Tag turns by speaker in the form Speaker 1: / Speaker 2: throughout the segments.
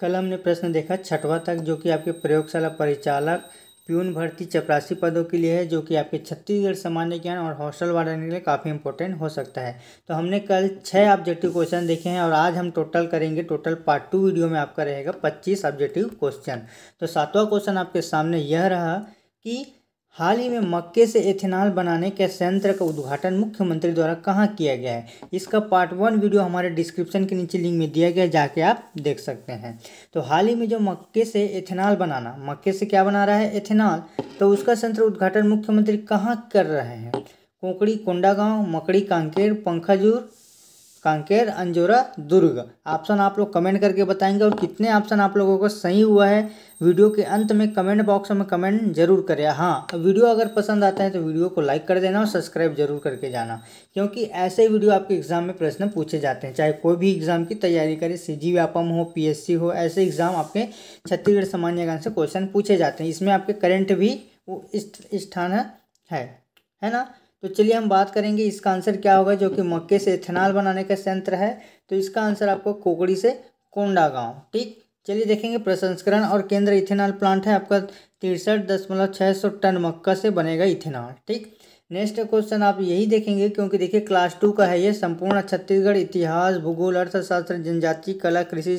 Speaker 1: कल हमने प्रश्न देखा छठवा तक जो कि आपके प्रयोगशाला परिचालक प्यून भर्ती चपरासी पदों के लिए है जो कि आपके छत्तीसगढ़ सामान्य ज्ञान और हॉस्टल वार्डन के लिए काफ़ी इंपॉर्टेंट हो सकता है तो हमने कल छः ऑब्जेक्टिव क्वेश्चन देखे हैं और आज हम टोटल करेंगे टोटल पार्ट टू वीडियो में आपका रहेगा पच्चीस ऑब्जेक्टिव क्वेश्चन तो सातवां क्वेश्चन आपके सामने यह रहा कि हाल ही में मक्के से एथेनॉल बनाने के संयंत्र का उद्घाटन मुख्यमंत्री द्वारा कहाँ किया गया है इसका पार्ट वन वीडियो हमारे डिस्क्रिप्शन के नीचे लिंक में दिया गया है जाके आप देख सकते हैं तो हाल ही में जो मक्के से एथेनॉल बनाना मक्के से क्या बना रहा है एथेनॉल तो उसका संयंत्र उद्घाटन मुख्यमंत्री कहाँ कर रहे हैं कोंकड़ी कोंडागांव मकड़ी कांकेर पंखाजूर कांकेर अंजोरा दुर्ग ऑप्शन आप लोग कमेंट करके बताएंगे और कितने ऑप्शन आप लोगों को सही हुआ है वीडियो के अंत में कमेंट बॉक्स में कमेंट जरूर करें हाँ वीडियो अगर पसंद आता है तो वीडियो को लाइक कर देना और सब्सक्राइब जरूर करके जाना क्योंकि ऐसे वीडियो आपके एग्जाम में प्रश्न पूछे जाते हैं चाहे कोई भी एग्जाम की तैयारी करे सी जी व्यापम हो पी हो ऐसे एग्जाम आपके छत्तीसगढ़ सामान्य ज्ञान से क्वेश्चन पूछे जाते हैं इसमें आपके करेंट भी वो स्थान है है ना तो चलिए हम बात करेंगे इसका आंसर क्या होगा जो कि मक्के से इथेनॉल बनाने का संयंत्र है तो इसका आंसर आपको कोकड़ी से कोंडा गांव ठीक चलिए देखेंगे प्रसंस्करण और केंद्र इथेनॉल प्लांट है आपका तिरसठ दशमलव छः सौ टन मक्का से बनेगा इथेनॉल ठीक नेक्स्ट क्वेश्चन आप यही देखेंगे क्योंकि देखिए क्लास टू का है ये संपूर्ण छत्तीसगढ़ इतिहास भूगोल अर्थशास्त्र जनजाति कला कृषि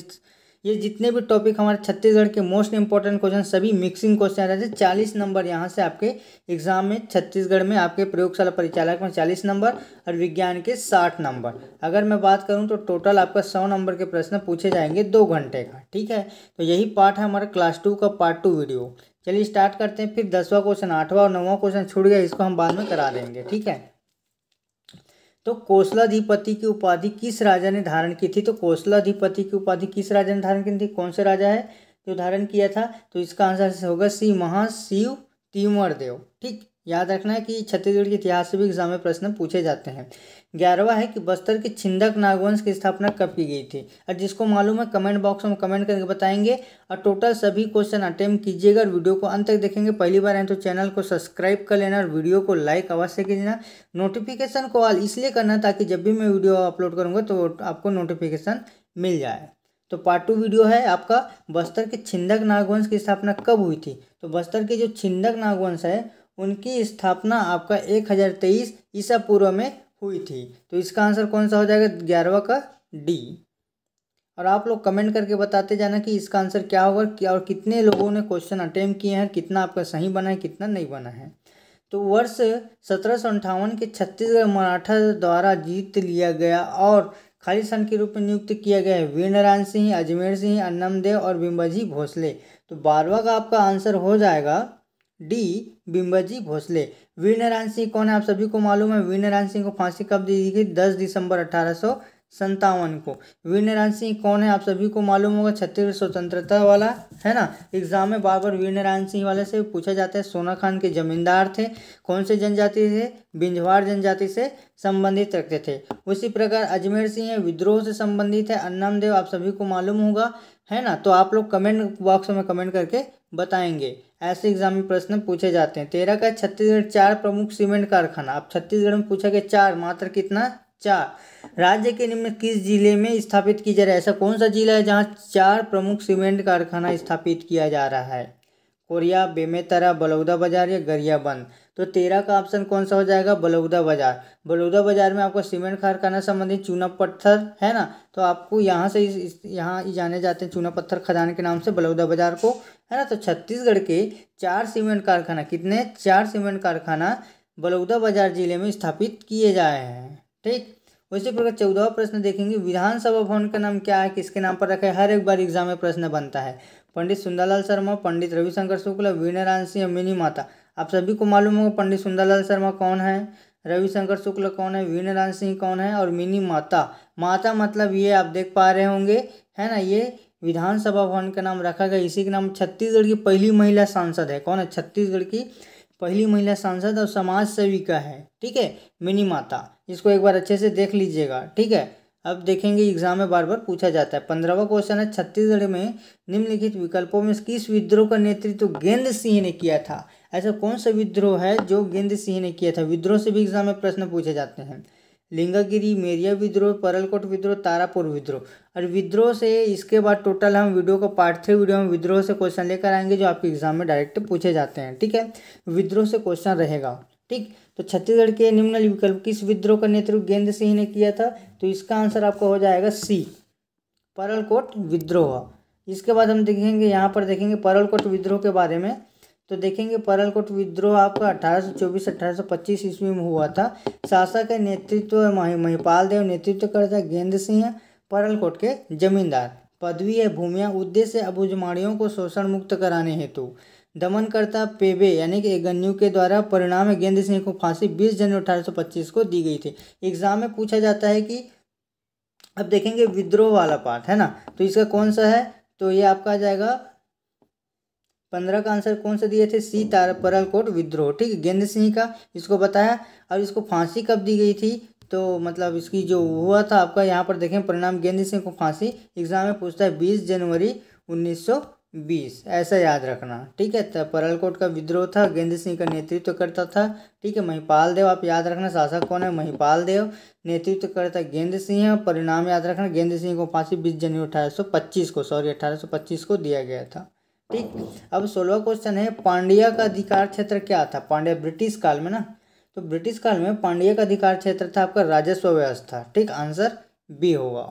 Speaker 1: ये जितने भी टॉपिक हमारे छत्तीसगढ़ के मोस्ट इंपॉर्टेंट क्वेश्चन सभी मिक्सिंग क्वेश्चन रहते हैं चालीस नंबर यहाँ से आपके एग्जाम में छत्तीसगढ़ में आपके प्रयोगशाला परिचालक में चालीस नंबर और विज्ञान के साठ नंबर अगर मैं बात करूँ तो टोटल आपका सौ नंबर के प्रश्न पूछे जाएंगे दो घंटे का ठीक है तो यही पार्ट है हमारा क्लास टू का पार्ट टू वीडियो चलिए स्टार्ट करते हैं फिर दसवां क्वेश्चन आठवां और नौवां क्वेश्चन छूट गया इसको हम बाद में करा देंगे ठीक है तो कौशलाधिपति की उपाधि किस राजा ने धारण की थी तो कौशलाधिपति की उपाधि किस राजा ने धारण की थी कौन सा राजा है जो धारण किया था तो इसका आंसर होगा सी महाशिव तीमर देव ठीक याद रखना है कि छत्तीसगढ़ के इतिहास से भी एग्जाम में प्रश्न पूछे जाते हैं ग्यारहवा है कि बस्तर के छिंदक नागवंश की स्थापना कब की गई थी और जिसको मालूम है कमेंट बॉक्स में कमेंट करके बताएंगे और टोटल सभी क्वेश्चन अटेम्प कीजिएगा और वीडियो को अंत तक देखेंगे पहली बार आए तो चैनल को सब्सक्राइब कर लेना और वीडियो को लाइक अवश्य कर देना नोटिफिकेशन को ऑल इसलिए करना ताकि जब भी मैं वीडियो अपलोड करूँगा तो आपको नोटिफिकेशन मिल जाए तो पार्ट टू वीडियो है आपका बस्तर के छिंदक नागवंश की स्थापना कब हुई थी तो बस्तर के जो छिंदक नागवंश है उनकी स्थापना आपका एक हज़ार तेईस ईसा पूर्व में हुई थी तो इसका आंसर कौन सा हो जाएगा ग्यारहवा का डी और आप लोग कमेंट करके बताते जाना कि इसका आंसर क्या होगा कि और कितने लोगों ने क्वेश्चन अटेम्प किए हैं कितना आपका सही बना है कितना नहीं बना है तो वर्ष सत्रह के छत्तीसगढ़ मराठा द्वारा जीत लिया गया और खालिस्तान के रूप में नियुक्त किया गया है वीर नारायण सिंह अजमेर सिंह अन्नमदेव और बिम्बाजी भोसले तो बारहवा का आपका आंसर हो जाएगा डी बिंबजी भोसले वीर नारायण सिंह कौन है आप सभी को मालूम है वीर नारायण सिंह को फांसी कब दी गई दस दिसंबर अठारह संतावन को वीर नारायण सिंह कौन है आप सभी को मालूम होगा छत्तीसगढ़ स्वतंत्रता वाला है ना एग्जाम में बार बार वीर नारायण सिंह वाले से पूछा जाता है सोना खान के जमींदार थे कौन से जनजाति से बिंझवार जनजाति से संबंधित रखते थे उसी प्रकार अजमेर सिंह विद्रोह से संबंधित है देव आप सभी को मालूम होगा है ना तो आप लोग कमेंट बॉक्स में कमेंट करके बताएंगे ऐसे एग्जाम में प्रश्न पूछे जाते हैं तेरह का छत्तीसगढ़ चार प्रमुख सीमेंट कारखाना अब छत्तीसगढ़ में पूछा गया चार मात्र कितना चार राज्य के निम्न किस जिले में स्थापित की जा रहा है ऐसा कौन सा जिला है जहाँ चार प्रमुख सीमेंट कारखाना स्थापित किया जा रहा है कोरिया बेमेतरा बलौदा बाजार या गरियाबंद तो तेरह का ऑप्शन कौन सा हो जाएगा बलौदा बाजार बलौदा बाजार में आपको सीमेंट कारखाना संबंधित चूना पत्थर है ना तो आपको यहाँ से इस, इस यहाँ जाने जाते हैं चूना पत्थर खदान के नाम से बलौदा बाजार को है ना तो छत्तीसगढ़ के चार सीमेंट कारखाना कितने चार सीमेंट कारखाना बलौदा बाजार जिले में स्थापित किए जाए हैं ठीक उसी प्रकार चौदह प्रश्न देखेंगे विधानसभा भवन का नाम क्या है किसके नाम पर रखा है हर एक बार एग्जाम में प्रश्न बनता है पंडित सुंदरलाल शर्मा पंडित रविशंकर शुक्ल वीणरान सिंह मिनी माता आप सभी को मालूम होगा पंडित सुंदरलाल शर्मा कौन है रविशंकर शुक्ल कौन है वीणरान सिंह कौन है और मिनी माता माता मतलब ये आप देख पा रहे होंगे है ना ये विधानसभा भवन का नाम रखा गया इसी के नाम छत्तीसगढ़ की पहली महिला सांसद है कौन है छत्तीसगढ़ की पहली महिला सांसद और समाज सेविका है ठीक है मिनी माता इसको एक बार अच्छे से देख लीजिएगा ठीक है अब देखेंगे एग्जाम में बार बार पूछा जाता है पंद्रहवा क्वेश्चन है छत्तीसगढ़ में निम्नलिखित विकल्पों में किस विद्रोह का नेतृत्व तो गेंद सिंह ने किया था ऐसा कौन सा विद्रोह है जो गेंद सिंह ने किया था विद्रोह से भी एग्जाम में प्रश्न पूछे जाते हैं लिंगागिरी मेरिया विद्रोह परलकोट विद्रोह तारापुर विद्रोह और विद्रोह से इसके बाद टोटल हम वीडियो का पार्ट थ्री वीडियो में विद्रोह से क्वेश्चन लेकर आएंगे जो आपके एग्जाम में डायरेक्ट पूछे जाते हैं ठीक है विद्रोह से क्वेश्चन रहेगा ठीक तो छत्तीसगढ़ के निम्न विकल्प किस विद्रोह का नेतृत्व गेंद सिंह ने किया था तो इसका आंसर आपका हो जाएगा सी परलकोट विद्रोह इसके बाद हम देखेंगे यहाँ पर देखेंगे परलकोट विद्रोह के बारे में तो देखेंगे कोट विद्रोह आपका अठारह सौ चौबीस अठारह सौ पच्चीस ईस्वी में हुआ था शासक का नेतृत्व महिपाल देव नेतृत्व करता गेंद्र सिंह कोट के जमींदार पदवी है भूमिया उद्देश्य अबुजमाड़ियों को शोषण मुक्त कराने हेतु दमनकर्ता पेबे यानी कि गन्यू के द्वारा परिणाम गेंद सिंह को फांसी 20 जनवरी अठारह को दी गई थी एग्जाम में पूछा जाता है कि अब देखेंगे विद्रोह वाला पार्ट है ना तो इसका कौन सा है तो ये आपका आ जाएगा पंद्रह का आंसर कौन सा दिए थे सी तार कोट विद्रोह ठीक है गेंद्र सिंह का इसको बताया और इसको फांसी कब दी गई थी तो मतलब इसकी जो हुआ था आपका यहाँ पर देखें परिणाम गेंद्र सिंह को फांसी एग्जाम में पूछता है बीस जनवरी उन्नीस सौ बीस ऐसा याद रखना ठीक है तो कोट का विद्रोह था गेंद्र सिंह का नेतृत्व करता था ठीक है महिपाल देव आप याद रखना शासक कौन है महिपाल देव नेतृत्व करता गेंद्र सिंह है परिणाम याद रखना गेंद्र सिंह को फांसी बीस जनवरी अठारह सौ पच्चीस को सॉरी अठारह सौ पच्चीस को दिया गया था ठीक अब सोलह क्वेश्चन है पांड्या का अधिकार क्षेत्र क्या था पांड्या ब्रिटिश काल में ना तो ब्रिटिश काल में पांड्या का अधिकार क्षेत्र था आपका राजस्व व्यवस्था ठीक आंसर बी होगा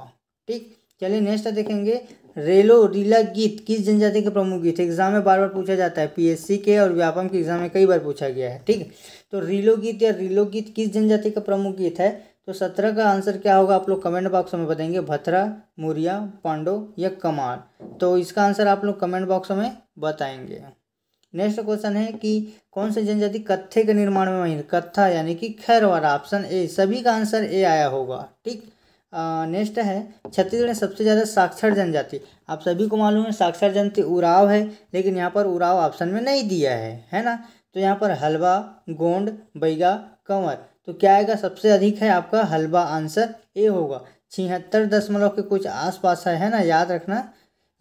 Speaker 1: ठीक चलिए नेक्स्ट देखेंगे रेलो रीला गीत किस जनजाति के प्रमुख गीत है एग्जाम में बार बार पूछा जाता है पीएससी के और व्यापम के एग्जाम में कई बार पूछा गया है ठीक तो रीलो गीत या रीलो गीत किस जनजाति का प्रमुख गीत है तो सत्रह का आंसर क्या होगा आप लोग कमेंट बॉक्स में बताएंगे भथरा मुरिया पांडो या कमार तो इसका आंसर आप लोग कमेंट बॉक्स में बताएंगे नेक्स्ट क्वेश्चन है कि कौन से जनजाति कत्थे के निर्माण में कत्था यानी कि खैरवाड़ा ऑप्शन ए सभी का आंसर ए आया होगा ठीक नेक्स्ट है छत्तीसगढ़ में सबसे ज़्यादा साक्षर जनजाति आप सभी को मालूम है साक्षर जनजाति उराव है लेकिन यहाँ पर उराव ऑप्शन में नहीं दिया है है ना तो यहाँ पर हलवा गोंड बैगा कंवर तो क्या आएगा सबसे अधिक है आपका हलवा आंसर ए होगा छिहत्तर दशमलव के कुछ आसपास है, है ना याद रखना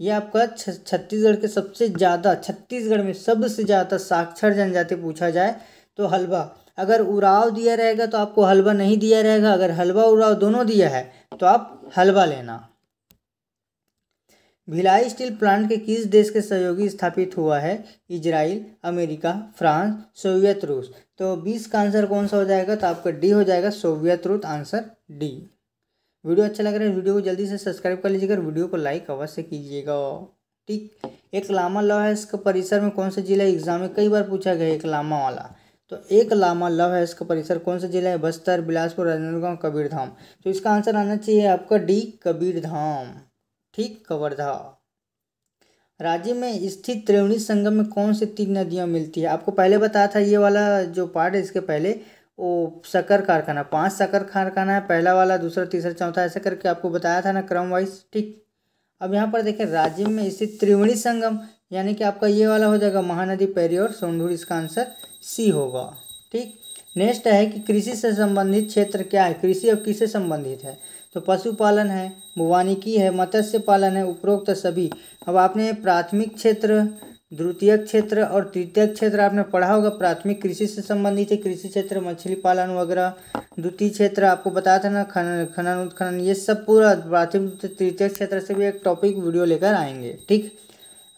Speaker 1: ये आपका छत्तीसगढ़ के सबसे ज़्यादा छत्तीसगढ़ में सबसे ज़्यादा साक्षर जनजाति पूछा जाए तो हलवा अगर उराव दिया रहेगा तो आपको हलवा नहीं दिया रहेगा अगर हलवा उराव दोनों दिया है तो आप हलवा लेना भिलाई स्टील प्लांट के किस देश के सहयोगी स्थापित हुआ है इजराइल अमेरिका फ्रांस सोवियत रूस तो बीस का आंसर कौन सा हो जाएगा तो आपका डी हो जाएगा सोवियत रूस आंसर डी वीडियो अच्छा लग रहा है वीडियो को जल्दी से सब्सक्राइब कर लीजिएगा वीडियो को लाइक अवश्य कीजिएगा ठीक एक लामा लॉ है इसका परिसर में कौन सा जिला एग्जाम में कई बार पूछा गया एक लामा वाला तो एक लामा लव है इसका परिसर कौन सा जिला है बस्तर बिलासपुर राजनांदगांव कबीरधाम तो इसका आंसर आना चाहिए आपका डी कबीरधाम ठीक कवर्धा राज्य में स्थित त्रिवेणी संगम में कौन सी तीन नदियाँ मिलती है आपको पहले बताया था ये वाला जो पार्ट है इसके पहले वो शकर कारखाना पांच शकर कारखाना है पहला वाला दूसरा तीसरा चौथा ऐसा करके आपको बताया था ना क्रम वाइज ठीक अब यहाँ पर देखें राज्य में स्थित त्रिवेणी संगम यानी कि आपका ये वाला हो जाएगा महानदी पैरी और सोनढूर इसका आंसर सी होगा ठीक नेक्स्ट है कि कृषि से संबंधित क्षेत्र क्या है कृषि अब किससे संबंधित है तो पशुपालन है वानिकी है मत्स्य पालन है उपरोक्त सभी अब आपने प्राथमिक क्षेत्र द्वितीय क्षेत्र और तृतीय क्षेत्र आपने पढ़ा होगा प्राथमिक कृषि से संबंधित है कृषि क्षेत्र मछली पालन वगैरह द्वितीय क्षेत्र आपको बताया था ना खनन खनन उत्खनन ये सब पूरा प्राथमिक तृतीय क्षेत्र से भी एक टॉपिक वीडियो लेकर आएंगे ठीक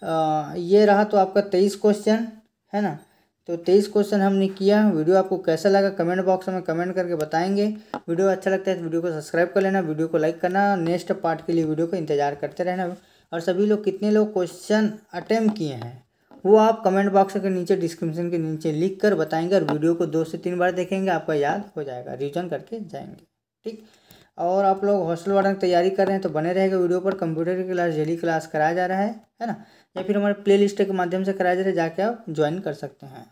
Speaker 1: आ, ये रहा तो आपका तेईस क्वेश्चन है ना तो तेईस क्वेश्चन हमने किया वीडियो आपको कैसा लगा कमेंट बॉक्स में कमेंट करके बताएंगे वीडियो अच्छा लगता है तो वीडियो को सब्सक्राइब कर लेना वीडियो को लाइक करना नेक्स्ट पार्ट के लिए वीडियो को इंतजार करते रहना और सभी लोग कितने लोग क्वेश्चन अटैम्प्ट किए हैं वो आप कमेंट बॉक्स के नीचे डिस्क्रिप्शन के नीचे लिख कर बताएंगे और वीडियो को दो से तीन बार देखेंगे आपका याद हो जाएगा रिविजन करके जाएंगे ठीक और आप लोग हॉस्टल वार्डन तैयारी कर रहे हैं तो बने रहेगा वीडियो पर कंप्यूटर की क्लास डेली क्लास कराया जा रहा है है ना या फिर हमारे प्ले लिस्ट के माध्यम से कराया जा रहा है जाके आप ज्वाइन कर सकते हैं